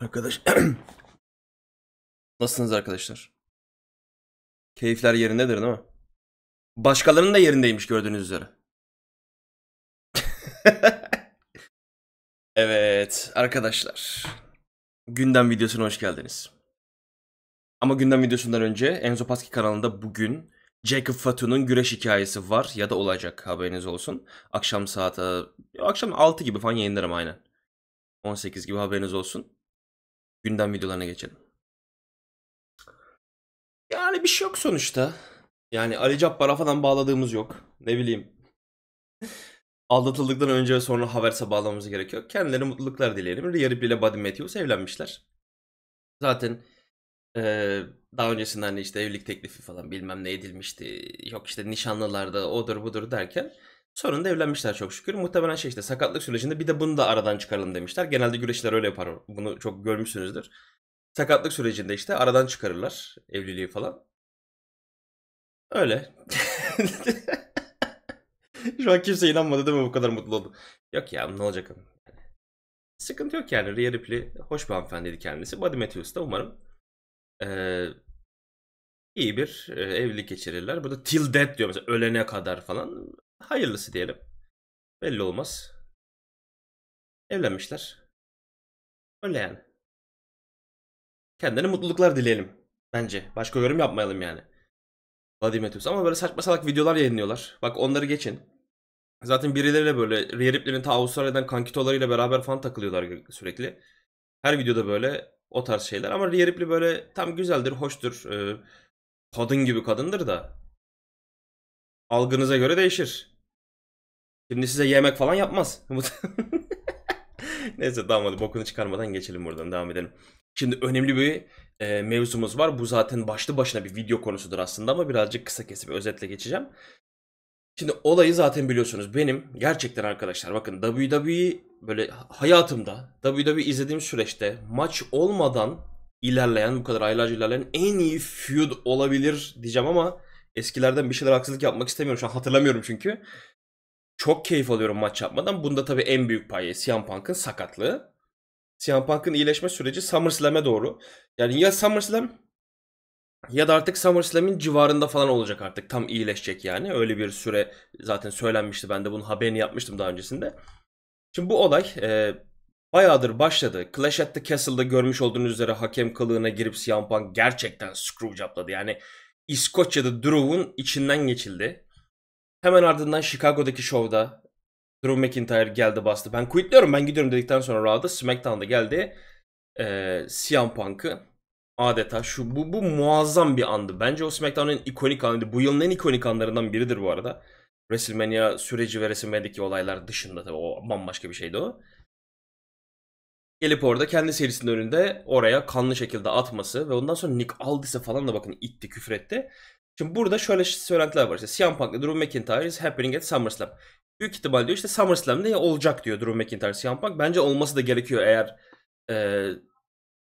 Arkadaş Nasılsınız arkadaşlar? Keyifler yerindedir değil mi? Başkalarının da yerindeymiş gördüğünüz üzere. evet arkadaşlar. Gündem videosuna hoş geldiniz. Ama gündem videosundan önce Enzo Paski kanalında bugün Jacob Fatu'nun güreş hikayesi var ya da olacak haberiniz olsun. Akşam saat e, akşam 6 gibi falan yayınlarım aynen. 18 gibi haberiniz olsun gündem videolarına geçelim. Yani bir şey yok sonuçta. Yani Ali Cabbar'a falan bağladığımız yok. Ne bileyim. Aldatıldıktan önce ve sonra Havers'e bağlamamız gerekiyor. Kendilerine mutluluklar dileyelim. Rhea Ripley ile Buddy Matthews evlenmişler. Zaten ee, daha öncesinde hani işte evlilik teklifi falan bilmem ne edilmişti. Yok işte nişanlılarda odur budur derken Sonunda evlenmişler çok şükür. Muhtemelen şey işte sakatlık sürecinde bir de bunu da aradan çıkaralım demişler. Genelde güreşçiler öyle yapar. Bunu çok görmüşsünüzdür. Sakatlık sürecinde işte aradan çıkarırlar evliliği falan. Öyle. Şu an kimse inanmadı değil mi bu kadar mutlu oldu. Yok ya ne olacak? Sıkıntı yok yani. Rhea Ripley hoş bir hanımefendiydi kendisi. Buddy Matthews da umarım ee, iyi bir e, evlilik geçirirler. Burada till death diyor mesela ölene kadar falan. Hayırlısı diyelim. Belli olmaz. Evlenmişler. Öyle yani. Kendine mutluluklar dileyelim. Bence. Başka yorum yapmayalım yani. Vladimetus. Ama böyle saçma salak videolar yayınlıyorlar. Bak onları geçin. Zaten birileriyle böyle Riyeriplerin ta Avustralya'dan kankitolarıyla beraber falan takılıyorlar sürekli. Her videoda böyle o tarz şeyler. Ama Riyeripli böyle tam güzeldir, hoştur. Ee, kadın gibi kadındır da. Algınıza göre değişir. Şimdi size yemek falan yapmaz. Neyse tamam hadi bokunu çıkarmadan geçelim buradan devam edelim. Şimdi önemli bir e, mevzumuz var. Bu zaten başlı başına bir video konusudur aslında ama birazcık kısa kesip özetle geçeceğim. Şimdi olayı zaten biliyorsunuz benim gerçekten arkadaşlar bakın WWE böyle hayatımda WWE izlediğim süreçte maç olmadan ilerleyen bu kadar aylarca ilerleyen en iyi feud olabilir diyeceğim ama eskilerden bir şeyler haksızlık yapmak istemiyorum şu an hatırlamıyorum çünkü çok keyif alıyorum maç yapmadan. Bunda tabii en büyük payı CM Punk'ın sakatlığı. CM Punk'ın iyileşme süreci SummerSlam'e doğru. Yani ya SummerSlam ya da artık SummerSlam'in civarında falan olacak artık. Tam iyileşecek yani. Öyle bir süre zaten söylenmişti. Ben de bunun haberini yapmıştım daha öncesinde. Şimdi bu olay e, bayağıdır başladı. Clash at the Castle'da görmüş olduğunuz üzere hakem kılığına girip CM Punk gerçekten screwjobladı. Yani İskoçya'da Drew'un içinden geçildi. Hemen ardından Chicago'daki şovda Drew McIntyre geldi bastı. Ben quitliyorum ben gidiyorum dedikten sonra Raw'da SmackDown'da geldi. Ee, CM Punk'ı adeta şu bu, bu muazzam bir andı. Bence o SmackDown'ın ikonik anıydı. Bu yılın en ikonik anlarından biridir bu arada. WrestleMania süreci ve WrestleMania'daki olaylar dışında tabii o bambaşka bir şeydi o. Gelip orada kendi serisinin önünde oraya kanlı şekilde atması ve ondan sonra Nick Aldis'e falan da bakın itti küfür etti. Şimdi burada şöyle söylentiler var. İşte CM Punk Drew McIntyre is happening at SummerSlam. Büyük ihtimal diyor işte SummerSlam'da ya olacak diyor Drew McIntyre CM Punk. Bence olması da gerekiyor eğer e,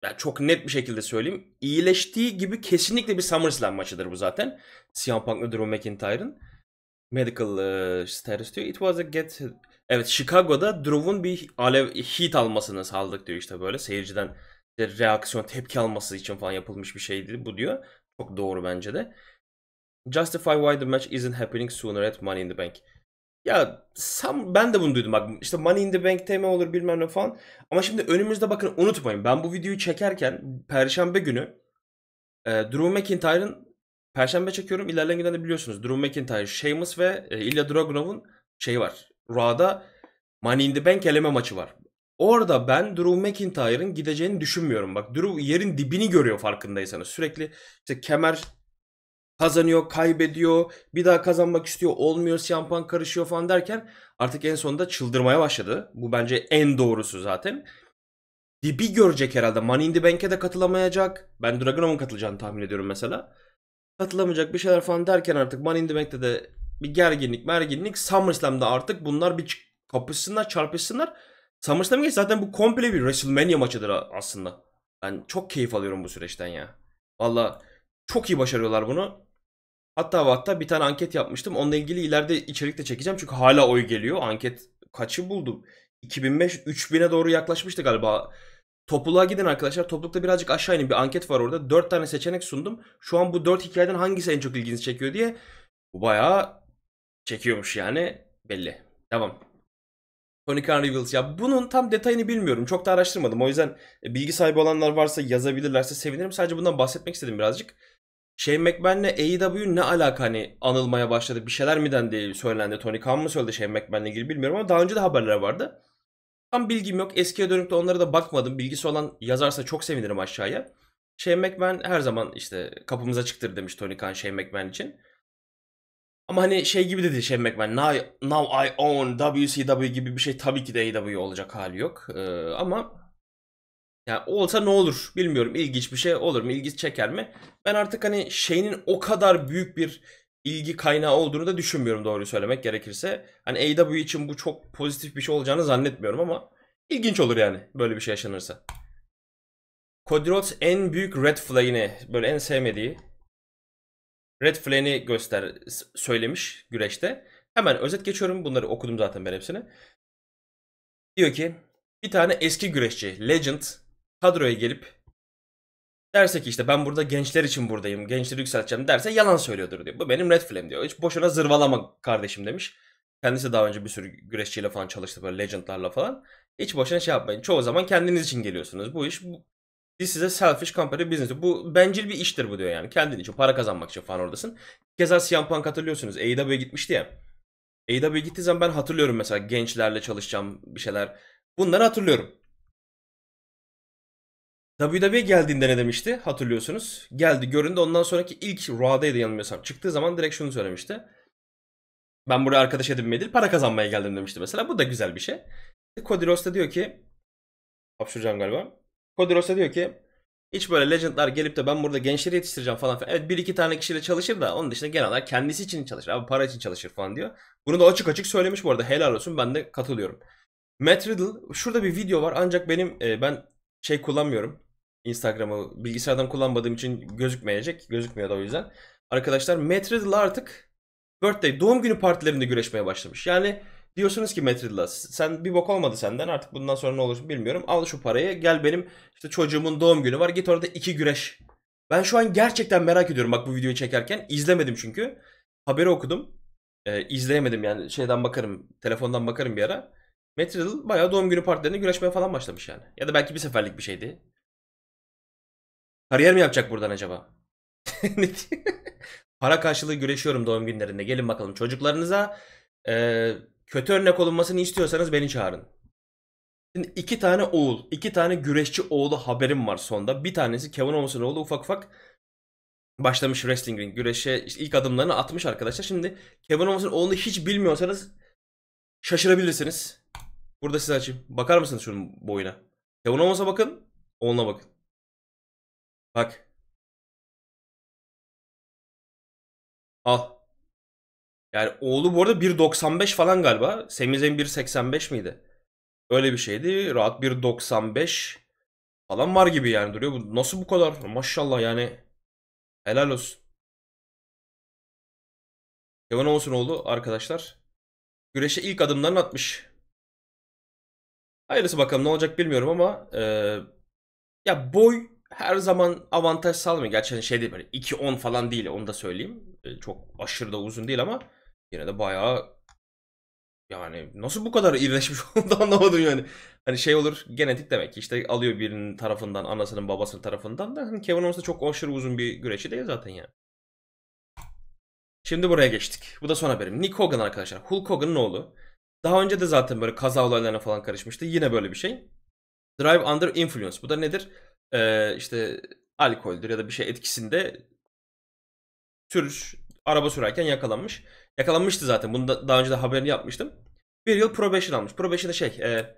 yani çok net bir şekilde söyleyeyim. İyileştiği gibi kesinlikle bir SummerSlam maçıdır bu zaten. CM Punk Drew McIntyre'ın medical e, status diyor. It was a get Evet Chicago'da Drew'un bir alev heat almasını sağladık diyor işte böyle seyirciden reaksiyon tepki alması için falan yapılmış bir şeydi bu diyor. Çok doğru bence de. Justify why the match isn't happening sooner at Money in the Bank. Ya some, ben de bunu duydum bak işte Money in the Bank TM olur bilmem ne falan. Ama şimdi önümüzde bakın unutmayın ben bu videoyu çekerken Perşembe günü e, Drew McIntyre'ın Perşembe çekiyorum ilerleyen günlerde biliyorsunuz Drew McIntyre, Sheamus ve e, Ilya Dragunov'un şeyi var. Raw'da Money in the Bank eleme maçı var. Orada ben Drew McIntyre'ın gideceğini düşünmüyorum. Bak Drew yerin dibini görüyor farkındaysanız. Sürekli işte kemer kazanıyor, kaybediyor, bir daha kazanmak istiyor, olmuyor, şampan karışıyor falan derken artık en sonunda çıldırmaya başladı. Bu bence en doğrusu zaten. Dibi görecek herhalde. Money in the Bank'e de katılamayacak. Ben Dragunov'un katılacağını tahmin ediyorum mesela. Katılamayacak bir şeyler falan derken artık Money in the Bank'te de bir gerginlik merginlik. SummerSlam'da artık bunlar bir kapışsınlar çarpışsınlar. SummerSlam geç zaten bu komple bir WrestleMania maçıdır aslında. Ben çok keyif alıyorum bu süreçten ya. Valla çok iyi başarıyorlar bunu. Hatta hatta bir tane anket yapmıştım. Onunla ilgili ileride içerik de çekeceğim. Çünkü hala oy geliyor. Anket kaçı buldum? 2005 3000'e doğru yaklaşmıştı galiba. Topluluğa gidin arkadaşlar. Toplulukta birazcık aşağı inin. Bir anket var orada. 4 tane seçenek sundum. Şu an bu 4 hikayeden hangisi en çok ilginizi çekiyor diye. Bu bayağı çekiyormuş yani. Belli. Tamam. Tony Khan Reveals. Ya bunun tam detayını bilmiyorum. Çok da araştırmadım. O yüzden e, bilgi sahibi olanlar varsa yazabilirlerse sevinirim. Sadece bundan bahsetmek istedim birazcık. Shane McMahon'le AEW ne alaka hani anılmaya başladı bir şeyler mi diye söylendi. Tony Khan mı söyledi Shane McMahon'le ilgili bilmiyorum ama daha önce de haberler vardı. Tam bilgim yok. Eskiye dönüp de onlara da bakmadım. Bilgisi olan yazarsa çok sevinirim aşağıya. Shane McMahon her zaman işte kapımıza çıktır demiş Tony Khan Shane McMahon için. Ama hani şey gibi dedi Shane McMahon. Now, now I own WCW gibi bir şey tabii ki de AEW olacak hali yok. Ee, ama yani olsa ne olur bilmiyorum ilginç bir şey olur mu ilgi çeker mi? Ben artık hani şeyinin o kadar büyük bir ilgi kaynağı olduğunu da düşünmüyorum doğruyu söylemek gerekirse. Hani AEW için bu çok pozitif bir şey olacağını zannetmiyorum ama ilginç olur yani böyle bir şey yaşanırsa. Cody Rhodes en büyük red flag'ini böyle en sevmediği red flag'ini göster söylemiş güreşte. Hemen özet geçiyorum bunları okudum zaten ben hepsini. Diyor ki bir tane eski güreşçi Legend kadroya gelip derse ki işte ben burada gençler için buradayım, gençleri yükselteceğim derse yalan söylüyordur diyor. Bu benim red flag'im diyor. Hiç boşuna zırvalama kardeşim demiş. Kendisi daha önce bir sürü güreşçiyle falan çalıştı böyle legendlarla falan. Hiç boşuna şey yapmayın. Çoğu zaman kendiniz için geliyorsunuz. Bu iş bu, This size selfish company business. Bu bencil bir iştir bu diyor yani. Kendin için para kazanmak için falan oradasın. Keza CM Punk hatırlıyorsunuz. AEW'ye gitmişti ya. AEW'ye gittiği zaman ben hatırlıyorum mesela gençlerle çalışacağım bir şeyler. Bunları hatırlıyorum. WWE geldiğinde ne demişti hatırlıyorsunuz. Geldi göründü ondan sonraki ilk Raw'daydı yanılmıyorsam. Çıktığı zaman direkt şunu söylemişti. Ben buraya arkadaş edinmeye para kazanmaya geldim demişti mesela. Bu da güzel bir şey. Cody Rhodes da diyor ki hapşuracağım galiba. Cody Rhodes da diyor ki hiç böyle legendlar gelip de ben burada gençleri yetiştireceğim falan filan. Evet bir iki tane kişiyle çalışır da onun dışında genelde kendisi için çalışır. Abi para için çalışır falan diyor. Bunu da açık açık söylemiş bu arada. Helal olsun ben de katılıyorum. Matt Riddle şurada bir video var ancak benim e, ben şey kullanmıyorum. Instagram'ı bilgisayardan kullanmadığım için gözükmeyecek. Gözükmüyor da o yüzden. Arkadaşlar Metredil artık birthday doğum günü partilerinde güreşmeye başlamış. Yani diyorsunuz ki Metredil'a sen bir bok olmadı senden artık bundan sonra ne olur bilmiyorum. Al şu parayı gel benim işte çocuğumun doğum günü var git orada iki güreş. Ben şu an gerçekten merak ediyorum bak bu videoyu çekerken izlemedim çünkü. Haberi okudum. Ee, izleyemedim yani şeyden bakarım telefondan bakarım bir ara. Metredil bayağı doğum günü partilerinde güreşmeye falan başlamış yani. Ya da belki bir seferlik bir şeydi. Kariyer mi yapacak buradan acaba? Para karşılığı güreşiyorum doğum günlerinde. Gelin bakalım çocuklarınıza e, kötü örnek olunmasını istiyorsanız beni çağırın. Şimdi iki tane oğul, iki tane güreşçi oğlu haberim var sonda. Bir tanesi Kevin Owens'ın oğlu ufak ufak başlamış wrestling ring güreşe işte ilk adımlarını atmış arkadaşlar. Şimdi Kevin Owens'ın oğlunu hiç bilmiyorsanız şaşırabilirsiniz. Burada size açayım. Bakar mısınız şunun boyuna? Kevin Owens'a bakın, oğluna bakın. Bak. Al. Yani oğlu bu arada 1.95 falan galiba. Semizem 1.85 miydi? Öyle bir şeydi. Rahat 1.95 falan var gibi yani duruyor. Bu nasıl bu kadar? Maşallah yani. Helal olsun. Kevin Owens'un arkadaşlar. Güreşe ilk adımlarını atmış. Hayırlısı bakalım ne olacak bilmiyorum ama e, ya boy her zaman avantaj sağlamıyor. Gerçi hani şey değil böyle 2-10 falan değil onu da söyleyeyim. E, çok aşırı da uzun değil ama yine de bayağı yani nasıl bu kadar iyileşmiş onu anlamadım yani. Hani şey olur genetik demek ki işte alıyor birinin tarafından anasının babasının tarafından da hani Kevin Owens çok aşırı uzun bir güreşi değil zaten yani. Şimdi buraya geçtik. Bu da son haberim. Nick Hogan arkadaşlar. Hulk Hogan'ın oğlu. Daha önce de zaten böyle kaza olaylarına falan karışmıştı. Yine böyle bir şey. Drive Under Influence. Bu da nedir? e, işte alkoldür ya da bir şey etkisinde tür, araba sürerken yakalanmış. Yakalanmıştı zaten. Bunu da, daha önce de haberini yapmıştım. Bir yıl probation almış. Probation'da şey e,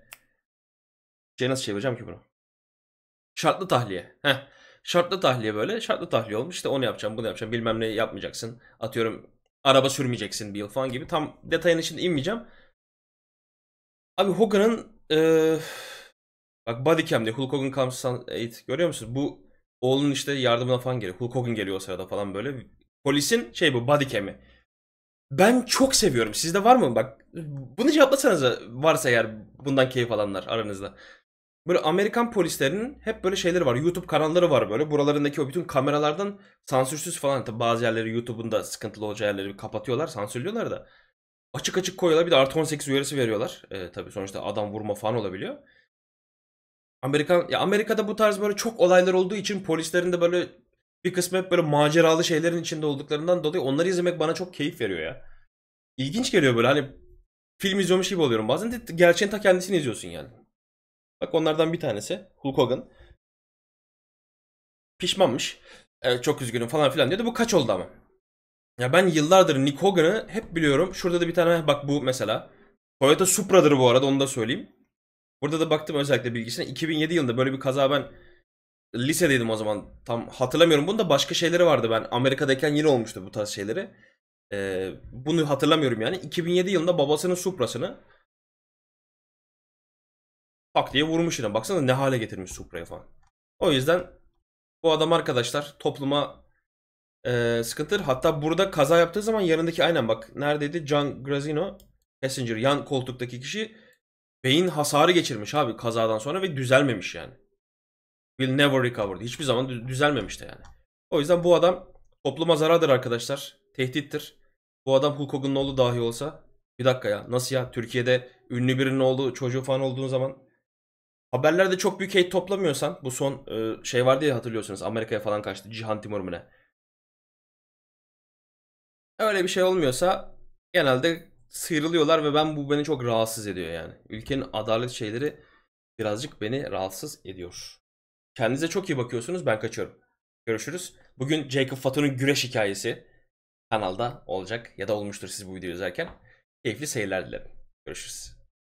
şey nasıl çevireceğim ki bunu? Şartlı tahliye. Heh. Şartlı tahliye böyle. Şartlı tahliye olmuş. İşte onu yapacağım, bunu yapacağım. Bilmem ne yapmayacaksın. Atıyorum araba sürmeyeceksin bir yıl falan gibi. Tam detayın içinde inmeyeceğim. Abi Hogan'ın e, Bak bodycam diye Hulk Hogan comes eight görüyor musun? Bu oğlunun işte yardımına falan geliyor. Hulk Hogan geliyor o sırada falan böyle. Polisin şey bu bodycam'i. Ben çok seviyorum. Sizde var mı? Bak bunu cevaplasanız varsa eğer bundan keyif alanlar aranızda. Böyle Amerikan polislerinin hep böyle şeyleri var. YouTube kanalları var böyle. Buralarındaki o bütün kameralardan sansürsüz falan. Tabi bazı yerleri YouTube'un da sıkıntılı olacağı yerleri kapatıyorlar, sansürlüyorlar da. Açık açık koyuyorlar. Bir de artı 18 uyarısı veriyorlar. E, tabii sonuçta adam vurma falan olabiliyor. Amerikan ya Amerika'da bu tarz böyle çok olaylar olduğu için polislerin de böyle bir kısmı hep böyle maceralı şeylerin içinde olduklarından dolayı onları izlemek bana çok keyif veriyor ya. İlginç geliyor böyle hani film izliyormuş gibi oluyorum. Bazen de gerçeğin ta kendisini izliyorsun yani. Bak onlardan bir tanesi Hulk Hogan. Pişmanmış. Evet çok üzgünüm falan filan diyordu. Bu kaç oldu ama. Ya ben yıllardır Nick Hogan'ı hep biliyorum. Şurada da bir tane bak bu mesela. Toyota Supra'dır bu arada onu da söyleyeyim. Burada da baktım özellikle bilgisine. 2007 yılında böyle bir kaza ben lisedeydim o zaman. Tam hatırlamıyorum. Bunda başka şeyleri vardı ben. Amerika'dayken yeni olmuştu bu tarz şeyleri. Ee, bunu hatırlamıyorum yani. 2007 yılında babasının Supra'sını tak diye vurmuş yine. Baksana ne hale getirmiş supra'yı falan. O yüzden bu adam arkadaşlar topluma e, sıkıntıdır. Hatta burada kaza yaptığı zaman yanındaki aynen bak neredeydi? John Grazino Passenger yan koltuktaki kişi Beyin hasarı geçirmiş abi kazadan sonra ve düzelmemiş yani. Will never recover. Hiçbir zaman düzelmemiş de yani. O yüzden bu adam topluma zarardır arkadaşlar. Tehdittir. Bu adam Hulk Hogan'ın oğlu dahi olsa. Bir dakika ya nasıl ya Türkiye'de ünlü birinin oğlu çocuğu falan olduğun zaman haberlerde çok büyük hate toplamıyorsan bu son e, şey vardı ya hatırlıyorsunuz Amerika'ya falan kaçtı Cihan Timur mu ne? Öyle bir şey olmuyorsa genelde sıyrılıyorlar ve ben bu beni çok rahatsız ediyor yani. Ülkenin adalet şeyleri birazcık beni rahatsız ediyor. Kendinize çok iyi bakıyorsunuz. Ben kaçıyorum. Görüşürüz. Bugün Jacob Fatu'nun güreş hikayesi kanalda olacak ya da olmuştur siz bu videoyu izlerken. Keyifli seyirler dilerim. Görüşürüz.